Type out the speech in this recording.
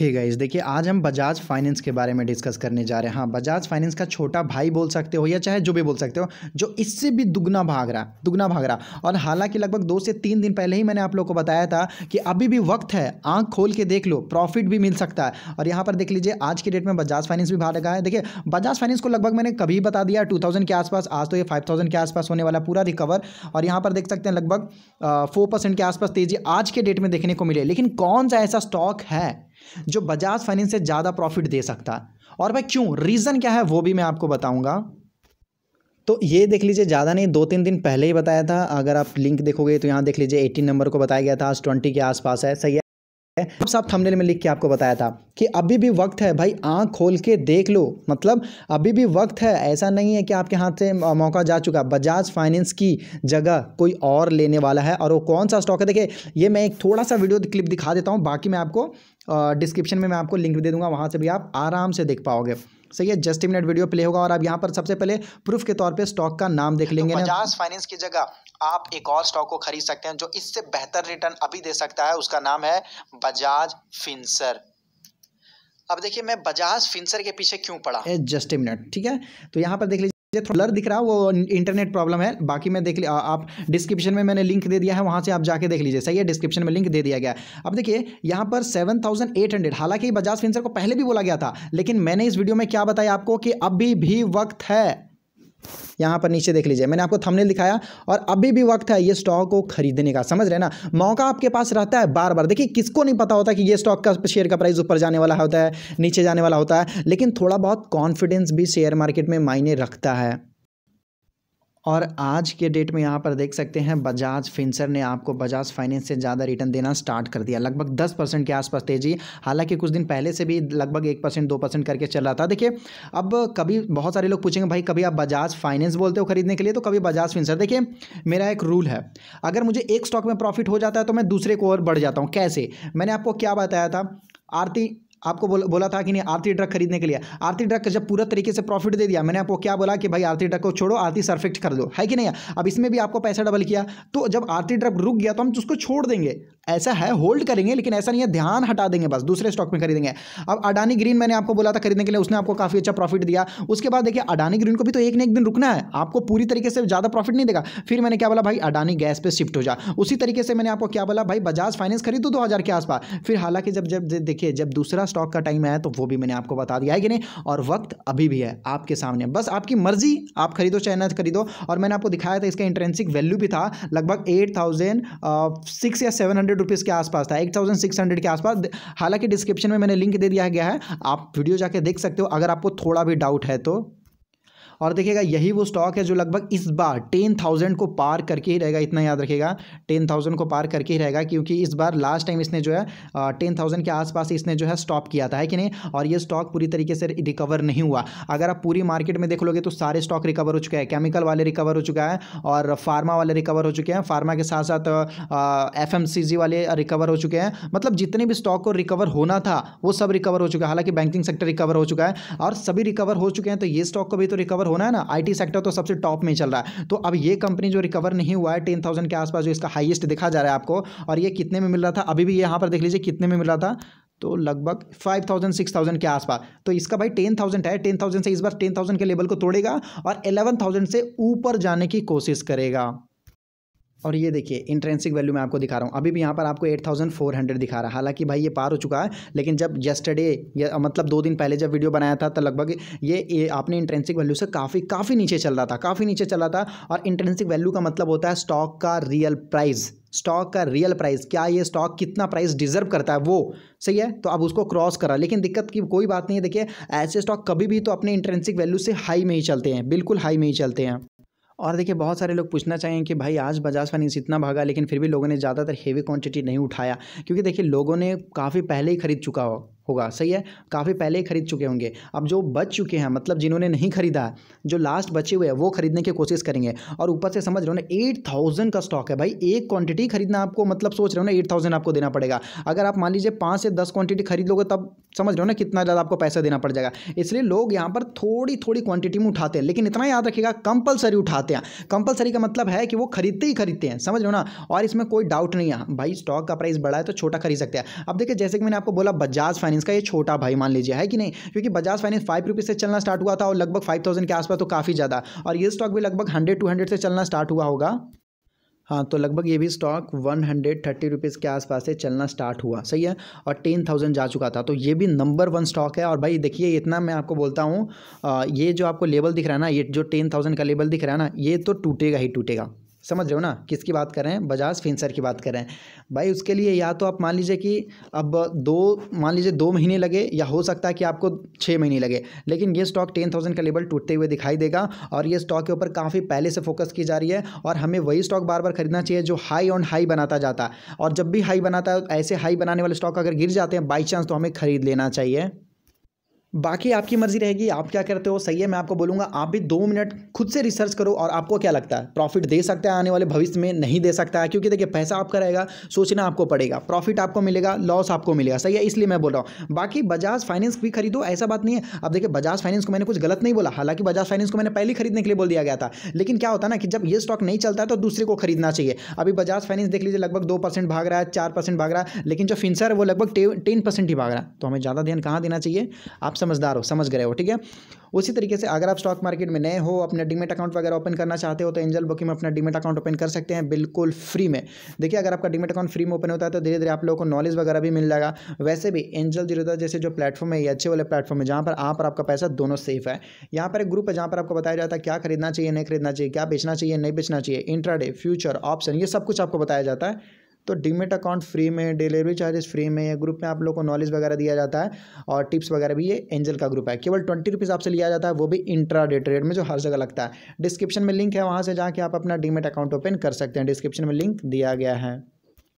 hey guys देखिए आज हम बजाज फाइनेंस के बारे में डिस्कस करने जा रहे हैं हाँ बजाज फाइनेंस का छोटा भाई बोल सकते हो या चाहे जो भी बोल सकते हो जो इससे भी दुगना भाग रहा दुगना भाग रहा और हालांकि लगभग दो से तीन दिन पहले ही मैंने आप लोग को बताया था कि अभी भी वक्त है आंख खोल के देख लो प्रॉफिट भी मिल सकता है और यहाँ पर देख लीजिए आज की डेट में बजाज फाइनेंस भी भाग रहा है देखिए बजाज फाइनेंस को लगभग मैंने कभी बता दिया टू के आसपास आज तो ये फाइव के आसपास होने वाला पूरा रिकवर और यहाँ पर देख सकते हैं लगभग फोर के आसपास तेजी आज के डेट में देखने को मिले लेकिन कौन सा ऐसा स्टॉक है जो बजाज फाइनेंस से ज़्यादा प्रॉफिट दे सकता है और भाई क्यों रीज़न क्या है वो भी मैं आपको बताऊँगा तो ये देख लीजिए ज़्यादा नहीं दो तीन दिन पहले ही बताया था अगर आप लिंक देखोगे तो यहाँ देख लीजिए एटीन नंबर को बताया गया था आज ट्वेंटी के आसपास है सही है साहब थंबनेल में लिख के आपको बताया था कि अभी भी वक्त है भाई आंख खोल के देख लो मतलब अभी भी वक्त है ऐसा नहीं है कि आपके हाथ से मौका जा चुका बजाज फाइनेंस की जगह कोई और लेने वाला है और वो कौन सा स्टॉक है देखिए ये मैं एक थोड़ा सा वीडियो क्लिप दिखा देता हूँ बाकी मैं आपको डिस्क्रिप्शन में मैं आपको लिंक दे दूंगा वहाँ से भी आप आराम से देख पाओगे सही है जस्ट मिनट वीडियो प्ले होगा और आप यहाँ पर सबसे पहले प्रूफ के तौर पर स्टॉक का नाम देख लेंगे तो बजाज फाइनेंस की जगह आप एक और स्टॉक को खरीद सकते हैं जो इससे बेहतर रिटर्न अभी दे सकता है उसका नाम है बजाज फिंसर अब देखिए मैं बजाज फिंसर के पीछे क्यों पड़ा जस्ट मिनट ठीक है तो यहाँ पर देख लीजिए ये थोड़ा दिख रहा है वो इंटरनेट प्रॉब्लम है बाकी मैं देख लिया आप डिस्क्रिप्शन में मैंने लिंक दे दिया है वहाँ से आप जाके देख लीजिए सही है डिस्क्रिप्शन में लिंक दे दिया गया अब देखिए यहाँ पर 7800 हालांकि बजाज फिंसर को पहले भी बोला गया था लेकिन मैंने इस वीडियो में क्या बताया आपको कि अभी भी वक्त है यहाँ पर नीचे देख लीजिए मैंने आपको थंबनेल दिखाया और अभी भी वक्त है ये स्टॉक को खरीदने का समझ रहे ना मौका आपके पास रहता है बार बार देखिए किसको नहीं पता होता कि ये स्टॉक का शेयर का प्राइस ऊपर जाने वाला होता है नीचे जाने वाला होता है लेकिन थोड़ा बहुत कॉन्फिडेंस भी शेयर मार्केट में मायने रखता है और आज के डेट में यहाँ पर देख सकते हैं बजाज फिंसर ने आपको बजाज फाइनेंस से ज़्यादा रिटर्न देना स्टार्ट कर दिया लगभग दस परसेंट के आसपास तेजी हालांकि कुछ दिन पहले से भी लगभग एक परसेंट दो परसेंट करके चल रहा था देखिए अब कभी बहुत सारे लोग पूछेंगे भाई कभी आप बजाज फाइनेंस बोलते हो खरीदने के लिए तो कभी बजाज फिंसर देखिए मेरा एक रूल है अगर मुझे एक स्टॉक में प्रॉफिट हो जाता है तो मैं दूसरे को और बढ़ जाता हूँ कैसे मैंने आपको क्या बताया था आरती आपको बोला बोला था कि नहीं आरती ड्रग खरीदने के लिए आरती ड्रग का जब पूरा तरीके से प्रॉफिट दे दिया मैंने आपको क्या बोला कि भाई आरती ट्रक को छोड़ो आरती सरफेक्ट कर दो है कि नहीं अब इसमें भी आपको पैसा डबल किया तो जब आरती ड्रग रुक गया तो हम उसको छोड़ देंगे ऐसा है होल्ड करेंगे लेकिन ऐसा नहीं है ध्यान हटा देंगे बस दूसरे स्टॉक में खरीदेंगे अब अडानी ग्रीन मैंने आपको बोला था खरीदने के लिए उसने आपको काफ़ी अच्छा प्रॉफिट दिया उसके बाद देखिए अडानी ग्रीन को भी तो एक ना एक दिन रुकना है आपको पूरी तरीके से ज़्यादा प्रॉफिट नहीं देगा फिर मैंने क्या बोला भाई अडानी गैस पर शिफ्ट हो जा उसी तरीके से मैंने आपको क्या बोला भाई बजाज फाइनेंस खरीदो दो हज़ार के आसपास फिर हालांकि जब जब देखिए जब दूसरा स्टॉक का टाइम आया तो वो भी मैंने आपको बता दिया है कि नहीं और वक्त अभी भी है आपके सामने बस आपकी मर्जी आप खरीदो चाहे ना खरीदो और मैंने आपको दिखाया था इसका इंटरेंसिक वैल्यू भी था लगभग एट थाउजेंड सिक्स या सेवन हंड्रेड हंड्रेड रुपीज़ के आसपास था एट थाउजेंड सिक्स हंड्रेड के आसपास हालांकि डिस्क्रिप्शन में मैंने लिंक दे दिया गया है आप वीडियो जाके देख सकते हो अगर आपको थोड़ा भी डाउट है तो और देखिएगा यही वो स्टॉक है जो लगभग इस बार टेन थाउजेंड को पार करके ही रहेगा इतना याद रखेगा टेन थाउजेंड को पार करके ही रहेगा क्योंकि इस बार लास्ट टाइम इसने जो है टेन थाउजेंड के आसपास इसने जो है स्टॉप किया था है कि नहीं और ये स्टॉक पूरी तरीके से रिकवर नहीं हुआ अगर आप पूरी मार्केट में देख लोगे तो सारे स्टॉक रिकवर हो चुके हैं केमिकल वाले रिकवर हो चुका है और फार्मा वाले रिकवर हो चुके हैं फार्मा के साथ साथ एफ वाले रिकवर हो चुके हैं मतलब जितने भी स्टॉक को रिकवर होना था वो सब रिकवर हो चुका है हालांकि बैंकिंग सेक्टर रिकवर हो चुका है और सभी रिकवर हो चुके हैं तो ये स्टॉक को भी तो रिकवर होना है ना आईटी सेक्टर तो सबसे टॉप में चल रहा है तो अब ये कंपनी जो रिकवर नहीं हुआ है टेन थाउजेंड के आसपास जो इसका हाईएस्ट दिखा जा रहा है आपको और ये कितने में मिल रहा था अभी भी यहाँ पर देख लीजिए कितने में मिल रहा था तो लगभग फाइव थाउजेंड सिक्स थाउजेंड के आसपास तो इसका भाई टेन थाउजेंड है टेन थाउजेंड से इस बार टेन थाउजेंड के लेवल को तोड़ेगा और एलेवन थाउजेंड से ऊपर जाने की कोशिश करेगा और ये देखिए इंट्रेंसिक वैल्यू मैं आपको दिखा रहा हूँ अभी भी यहाँ पर आपको 8400 दिखा रहा है हालांकि भाई ये पार हो चुका है लेकिन जब जस्टरडे या मतलब दो दिन पहले जब वीडियो बनाया था तो लगभग ये, ये आपने इंट्रेंसिक वैल्यू से काफ़ी काफ़ी नीचे चल रहा था काफ़ी नीचे चला था और इंट्रेंसिक वैल्यू का मतलब होता है स्टॉक का रियल प्राइस स्टॉक का रियल प्राइस क्या ये स्टॉक कितना प्राइस डिजर्व करता है वो सही है तो अब उसको क्रॉस करा लेकिन दिक्कत की कोई बात नहीं है देखिए ऐसे स्टॉक कभी भी तो अपने इंट्रेंसिक वैल्यू से हाई में ही चलते हैं बिल्कुल हाई में ही चलते हैं और देखिए बहुत सारे लोग पूछना चाहेंगे कि भाई आज बजाज फाइनेंस इतना भागा लेकिन फिर भी लोगों ने ज़्यादातर हेवी क्वांटिटी नहीं उठाया क्योंकि देखिए लोगों ने काफ़ी पहले ही खरीद चुका हो होगा सही है काफ़ी पहले ही खरीद चुके होंगे अब जो बच चुके हैं मतलब जिन्होंने नहीं खरीदा है जो लास्ट बचे हुए हैं वो खरीदने की कोशिश करेंगे और ऊपर से समझ रहे हो ना एट थाउजेंड का स्टॉक है भाई एक क्वांटिटी खरीदना आपको मतलब सोच रहे हो ना एट थाउजेंड आपको देना पड़ेगा अगर आप मान लीजिए पाँच से दस क्वांटिटी खरीद लोगे तब समझ रहे हो ना कितना ज़्यादा आपको पैसा देना पड़ जाएगा इसलिए लोग यहाँ पर थोड़ी थोड़ी क्वांटिटी में उठाते हैं लेकिन इतना याद रखिएगा कंपलसरी उठाते हैं कंपलसरी का मतलब है कि वो खरीदते ही खरीदते हैं समझ लो ना और इसमें कोई डाउट नहीं है भाई स्टॉक का प्राइस बढ़ा है तो छोटा खरीद सकते हैं अब देखिए जैसे कि मैंने आपको बोला बजाज फाइनेंस फाइनेंस का ये छोटा भाई मान लीजिए है कि नहीं क्योंकि बजाज फाइनेंस फाइव रुपीज़ से चलना स्टार्ट हुआ था और लगभग फाइव थाउजेंड के आसपास तो काफ़ी ज़्यादा और ये स्टॉक भी लगभग हंड्रेड टू हंड्रेड से चलना स्टार्ट हुआ होगा हाँ तो लगभग ये भी stock one hundred thirty rupees के आसपास से चलना स्टार्ट हुआ सही है और टेन थाउजेंड जा चुका था तो ये भी नंबर वन स्टॉक है और भाई देखिए इतना मैं आपको बोलता हूँ ये जो आपको लेवल दिख रहा है ना ये जो टेन थाउजेंड का लेवल दिख रहा है ना ये तो टूटेगा ही टूटेगा समझ रहे हो ना किसकी बात कर रहे हैं बजाज फिंसर की बात कर रहे हैं भाई उसके लिए या तो आप मान लीजिए कि अब दो मान लीजिए दो महीने लगे या हो सकता है कि आपको छः महीने लगे लेकिन ये स्टॉक टेन थाउजेंड का लेवल टूटते हुए दिखाई देगा और ये स्टॉक के ऊपर काफ़ी पहले से फोकस की जा रही है और हमें वही स्टॉक बार बार खरीदना चाहिए जो हाई ऑन हाई बनाता जाता और जब भी हाई बनाता है ऐसे हाई बनाने वाले स्टॉक अगर गिर जाते हैं बाई चांस तो हमें खरीद लेना चाहिए बाकी आपकी मर्ज़ी रहेगी आप क्या करते हो सही है मैं आपको बोलूँगा आप भी दो मिनट खुद से रिसर्च करो और आपको क्या लगता है प्रॉफिट दे सकता है आने वाले भविष्य में नहीं दे सकता है क्योंकि देखिए पैसा आपका रहेगा सोचना आपको पड़ेगा प्रॉफिट आपको मिलेगा लॉस आपको मिलेगा सही है इसलिए मैं बोल रहा हूँ बाकी बजाज फाइनेंस भी खरीदो ऐसा बात नहीं है अब देखिए बजाज फाइनेंस को मैंने कुछ गलत नहीं बोला हालांकि बजाज फाइनेंस को मैंने पहले खरीदने के लिए बोल दिया गया था लेकिन क्या होता है ना कि जब ये स्टॉक नहीं चलता है तो दूसरे को खरीदना चाहिए अभी बजाज फाइनेंस देख लीजिए लगभग दो परसेंट भाग रहा है चार परसेंट भाग रहा है लेकिन जो फिंसर है वो लगभग टेन परसेंट ही भाग रहा है तो हमें ज़्यादा ध्यान कहाँ देना चाहिए आप समझदार हो समझ गए हो ठीक है उसी तरीके से अगर आप स्टॉक मार्केट में नए हो अपने डीमेट अकाउंट वगैरह ओपन करना चाहते हो तो एंजल बुकिंग में अपना डीमेट अकाउंट ओपन कर सकते हैं बिल्कुल फ्री में देखिए अगर आपका डीमेट अकाउंट फ्री में ओपन होता है तो धीरे धीरे आप लोगों को नॉलेज वगैरह भी मिल जाएगा वैसे भी एंजल जीरोधा जैसे जो प्लेटफॉर्म है ये अच्छे वाले प्लेटफॉर्म है जहाँ पर आप और आपका पैसा दोनों सेफ है यहाँ पर एक ग्रुप है जहाँ पर आपको बताया जाता है क्या खरीदना चाहिए नहीं खरीदना चाहिए क्या बेचना चाहिए नहीं बेचना चाहिए इंट्राडे फ्यूचर ऑप्शन ये सब कुछ आपको बताया जाता है तो डीमेट अकाउंट फ्री में डिलीवरी चार्जेस फ्री में या ग्रुप में आप लोग को नॉलेज वगैरह दिया जाता है और टिप्स वगैरह भी ये एंजल का ग्रुप है केवल ट्वेंटी रुपीज़ आपसे लिया जाता है वो भी इंट्रा डेट ट्रेड में जो हर जगह लगता है डिस्क्रिप्शन में लिंक है वहाँ से जाके आप अपना डीमेट अकाउंट ओपन कर सकते हैं डिस्क्रिप्शन में लिंक दिया गया है